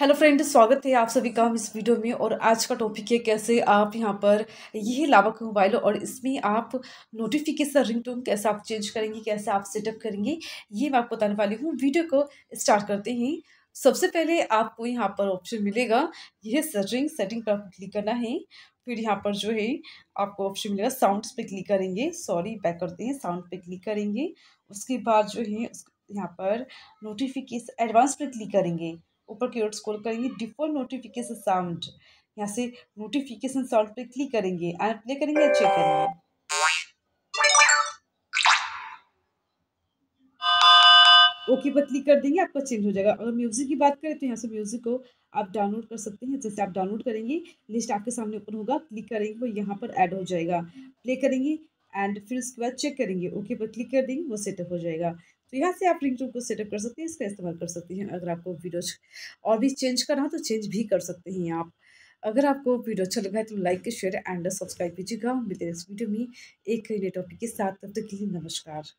hello friend स्वागत है आप सभी का हम इस वीडियो में और आज का टॉपिक है कैसे आप यहाँ पर यही लावा का मोबाइल और इसमें आप नोटिफिकेशन रिंगटोन कैसे आप चेंज करेंगे कैसे आप सेटअप करेंगे ये मैं आपको बताने वाली हूँ वीडियो को स्टार्ट करते हैं सबसे पहले आपको यहाँ पर ऑप्शन मिलेगा यह सेटिंग सेटिंग पर आपको क्लिक करना है फिर यहाँ पर जो है आपको ऑप्शन मिलेगा साउंड पे क्लिक करेंगे सॉरी बैक करते हैं साउंड पे क्लिक करेंगे उसके बाद जो है यहाँ पर नोटिफिकेशन एडवांस पर क्लिक करेंगे ऊपर की ओर स्क्रॉल करेंगे डिफॉल्ट नोटिफिकेशन साउंड यहाँ से नोटिफिकेशन साउंड पे क्लिक करेंगे एंड प्ले करेंगे या चेक करेंगे ओके पर क्लिक कर देंगे आपका चेंज हो जाएगा अगर म्यूज़िक की बात करें तो यहाँ से म्यूज़िक को आप डाउनलोड कर सकते हैं जैसे आप डाउनलोड करेंगे लिस्ट आपके सामने ओपन होगा क्लिक करेंगे वो यहाँ पर ऐड हो जाएगा प्ले करेंगे एंड फिर उसके बाद चेक करेंगे ओके पर क्लिक कर देंगे वो सेटअप हो जाएगा तो यहाँ से आप रिंगटोन को सेटअप कर सकते हैं इसका इस्तेमाल कर सकते हैं अगर आपको वीडियो और भी चेंज करना हो तो चेंज भी कर सकते हैं आप अगर आपको वीडियो अच्छा लगा है तो लाइक शेयर एंड सब्सक्राइब कीजिएगा मिलते हैं इस वीडियो में एक नए टॉपिक के साथ तब तक के लिए नमस्कार